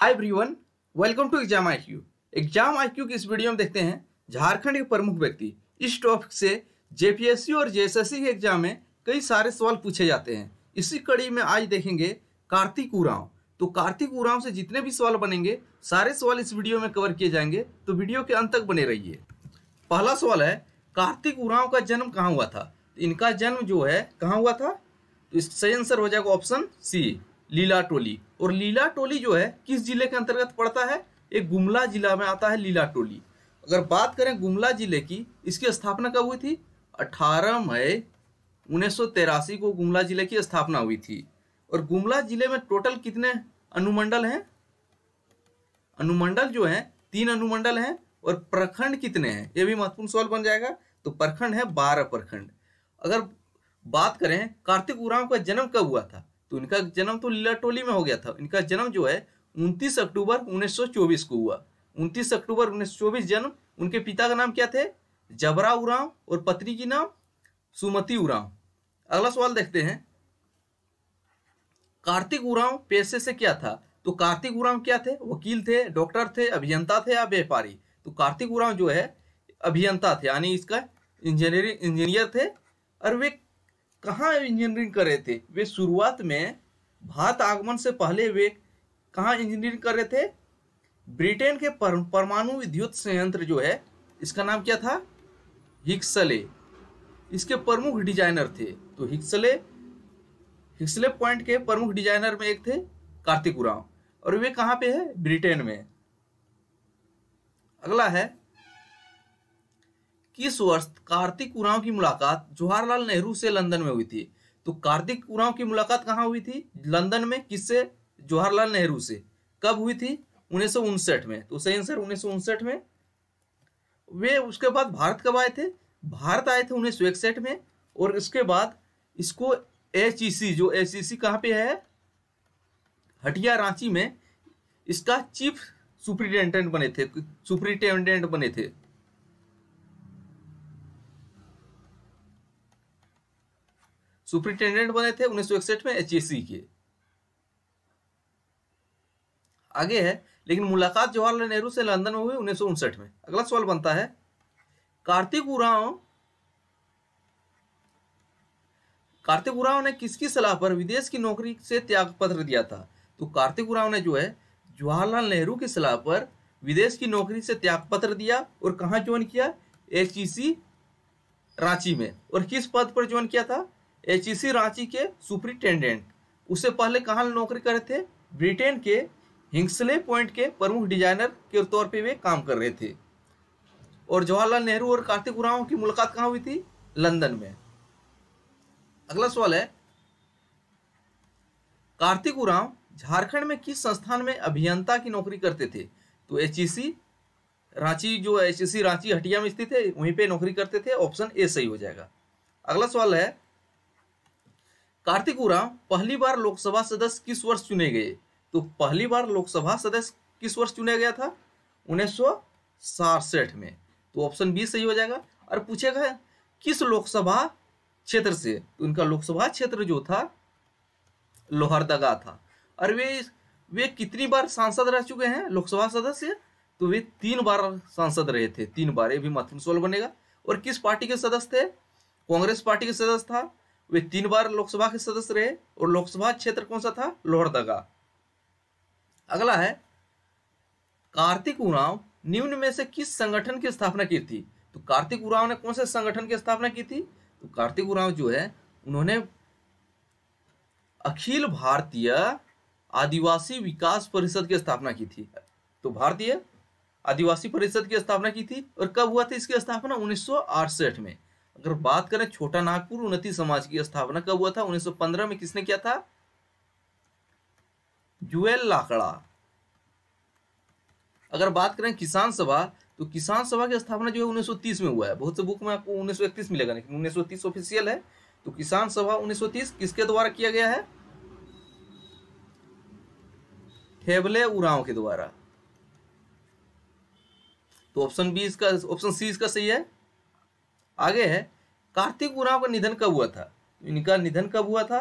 hi everyone welcome to exam IQ exam IQ की इस video में देखते हैं झारखंड के प्रमुख व्यक्ति इस टॉपिक से जेपीएससी और जेएसएससी के एग्जाम में कई सारे सवाल पूछे जाते हैं इसी कड़ी में आज देखेंगे कार्तिक उरांव तो कार्तिक उरांव से जितने भी सवाल बनेंगे सारे सवाल इस वीडियो में कवर किए जाएंगे तो वीडियो के अंत तक बने रहिए पहला सवाल है कार्तिक उरांव का जन्म कहाँ हुआ था तो इनका जन्म जो है कहाँ हुआ था तो इस सही आंसर हो जाएगा ऑप्शन सी लीला टोली और लीला टोली जो है किस जिले के अंतर्गत पड़ता है ये गुमला जिला में आता है लीला टोली अगर बात करें गुमला जिले की इसकी स्थापना कब हुई थी 18 मई उन्नीस को गुमला जिले की स्थापना हुई थी और गुमला जिले में टोटल कितने अनुमंडल हैं अनुमंडल जो है तीन अनुमंडल हैं और प्रखंड कितने हैं ये भी महत्वपूर्ण सवाल बन जाएगा तो प्रखंड है बारह प्रखंड अगर बात करें कार्तिक उराव का जन्म कब हुआ था तो इनका जन्म तो लीला टोली में हो गया था इनका जन्म जो है उनतीस अक्टूबर 1924 को हुआ उनतीस अक्टूबर 1924 जन्म उनके पिता का नाम क्या थे जबरा उराव और पत्नी की नाम सुमती उराव अगला सवाल देखते हैं कार्तिक उराव पेशे से क्या था तो कार्तिक उराव क्या थे वकील थे डॉक्टर थे अभियंता थे या व्यापारी तो कार्तिक उराव जो है अभियंता थे यानी इसका इंजीनियरिंग इंजीनियर थे और वे कहाँ इंजीनियरिंग कर रहे थे वे शुरुआत में भारत आगमन से पहले वे कहाँ इंजीनियरिंग कर रहे थे ब्रिटेन के परमाणु विद्युत संयंत्र जो है इसका नाम क्या था हिक्सले इसके प्रमुख डिजाइनर थे तो हिक्सले हिक्सले पॉइंट के प्रमुख डिजाइनर में एक थे कार्तिक उराव और वे कहाँ पे है ब्रिटेन में अगला है किस वर्ष कार्तिक उराव की मुलाकात जवाहरलाल नेहरू से लंदन में हुई थी तो कार्तिक उराव की मुलाकात कहाँ हुई थी लंदन में किससे जवाहरलाल नेहरू से कब हुई थी उन्नीस में तो सही आंसर उन्नीस में वे उसके बाद भारत कब आए थे भारत आए थे उन्नीस में और इसके बाद इसको एच जो एच ई कहाँ पे है हटिया रांची में इसका चीफ सुपरिटेंडेंट बने थे सुपरिटेंडेंट बने थे सुप्रिंटेंडेंट बने थे उन्नीस में एच के आगे है लेकिन मुलाकात जवाहरलाल नेहरू से लंदन में हुई उन्नीस में अगला सवाल बनता है कार्तिक उराव कार्तिक उराव ने किसकी सलाह पर विदेश की नौकरी से त्याग पत्र दिया था तो कार्तिक उराव ने जो है जवाहरलाल नेहरू की सलाह पर विदेश की नौकरी से त्याग पत्र दिया और कहा ज्वाइन किया एच रांची में और किस पद पर ज्वाइन किया था एच रांची के सुप्रिटेंडेंट उससे पहले कहाँ नौकरी करे थे ब्रिटेन के हिंगसले पॉइंट के प्रमुख डिजाइनर के तौर पे वे काम कर रहे थे और जवाहरलाल नेहरू और कार्तिक उराव की मुलाकात कहाँ हुई थी लंदन में अगला सवाल है कार्तिक उराव झारखंड में किस संस्थान में अभियंता की नौकरी करते थे तो एच रांची जो एच रांची हटिया में स्थित है वहीं पे नौकरी करते थे ऑप्शन ए सही हो जाएगा अगला सवाल है कार्तिक उरा पहली बार लोकसभा सदस्य किस वर्ष चुने गए तो पहली बार लोकसभा सदस्य किस वर्ष चुने गया था उन्नीस में तो ऑप्शन बी सही हो जाएगा और पूछेगा किस लोकसभा क्षेत्र से तो उनका लोकसभा क्षेत्र जो था लोहरदगा था और वे वे कितनी बार सांसद रह चुके हैं लोकसभा सदस्य तो वे तीन बार सांसद रहे थे तीन बार ये भी महत्वपूर्ण सवाल बनेगा और किस पार्टी के सदस्य थे कांग्रेस पार्टी के सदस्य था वे तीन बार लोकसभा के सदस्य रहे और लोकसभा क्षेत्र कौन सा था लोहरदगा अगला है कार्तिक उराव निम्न में से किस संगठन की स्थापना की थी तो कार्तिक उराव ने कौन से संगठन की स्थापना की थी तो कार्तिक उराव जो है उन्होंने अखिल भारतीय आदिवासी विकास परिषद की स्थापना की थी तो भारतीय आदिवासी परिषद की स्थापना की थी और कब हुआ था इसकी स्थापना उन्नीस में अगर बात करें छोटा नागपुर उन्नति समाज की स्थापना कब हुआ था 1915 में किसने किया था जुएल लाकड़ा अगर बात करें किसान सभा तो किसान सभा की स्थापना जो है 1930 में हुआ है बहुत से बुक में आपको 1931 मिलेगा लेकिन 1930 ऑफिशियल है तो किसान सभा 1930 किसके द्वारा किया गया है ठेबले उराव के द्वारा तो ऑप्शन बी इसका ऑप्शन सी इसका सही है आगे है कार्तिक उरांव का निधन कब हुआ था इनका निधन कब हुआ था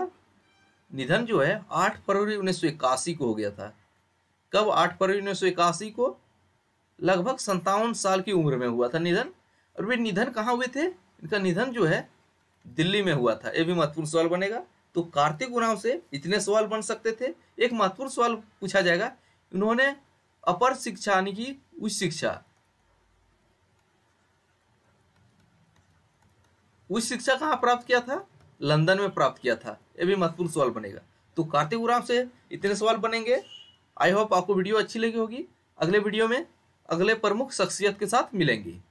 निधन जो है आठ फरवरी उन्नीस को हो गया था कब आठ फरवरी उन्नीस को लगभग संतावन साल की उम्र में हुआ था निधन और वे निधन कहाँ हुए थे इनका निधन जो है दिल्ली में हुआ था ये भी महत्वपूर्ण सवाल बनेगा तो कार्तिक उराव से इतने सवाल बन सकते थे एक महत्वपूर्ण सवाल पूछा जाएगा इन्होंने अपर शिक्षा यानी कि उच्च शिक्षा उस शिक्षा कहाँ प्राप्त किया था लंदन में प्राप्त किया था ये भी महत्वपूर्ण सवाल बनेगा तो कार्तिक उराम से इतने सवाल बनेंगे आई होप आपको वीडियो अच्छी लगी होगी अगले वीडियो में अगले प्रमुख शख्सियत के साथ मिलेंगी